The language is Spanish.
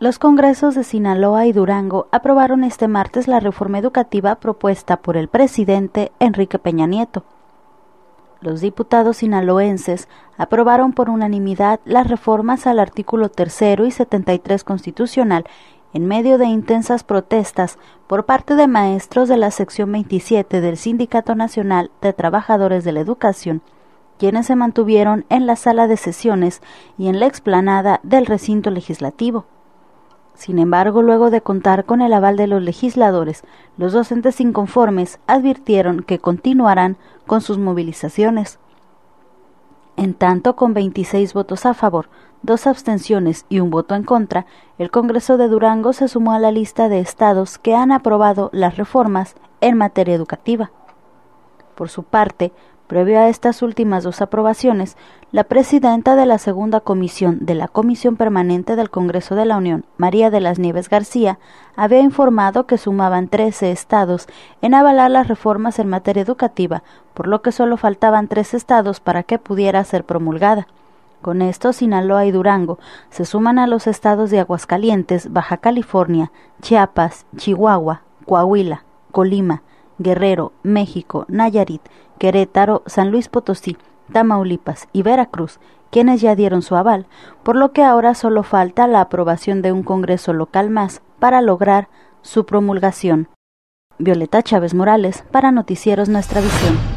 Los congresos de Sinaloa y Durango aprobaron este martes la reforma educativa propuesta por el presidente Enrique Peña Nieto. Los diputados sinaloenses aprobaron por unanimidad las reformas al artículo 3 y 73 constitucional en medio de intensas protestas por parte de maestros de la sección 27 del Sindicato Nacional de Trabajadores de la Educación, quienes se mantuvieron en la sala de sesiones y en la explanada del recinto legislativo. Sin embargo, luego de contar con el aval de los legisladores, los docentes inconformes advirtieron que continuarán con sus movilizaciones. En tanto, con 26 votos a favor, dos abstenciones y un voto en contra, el Congreso de Durango se sumó a la lista de estados que han aprobado las reformas en materia educativa. Por su parte, Previo a estas últimas dos aprobaciones, la presidenta de la segunda comisión de la Comisión Permanente del Congreso de la Unión, María de las Nieves García, había informado que sumaban 13 estados en avalar las reformas en materia educativa, por lo que solo faltaban tres estados para que pudiera ser promulgada. Con esto, Sinaloa y Durango se suman a los estados de Aguascalientes, Baja California, Chiapas, Chihuahua, Coahuila, Colima, Guerrero, México, Nayarit, Querétaro, San Luis Potosí, Tamaulipas y Veracruz, quienes ya dieron su aval, por lo que ahora solo falta la aprobación de un Congreso local más para lograr su promulgación. Violeta Chávez Morales, para Noticieros Nuestra Visión.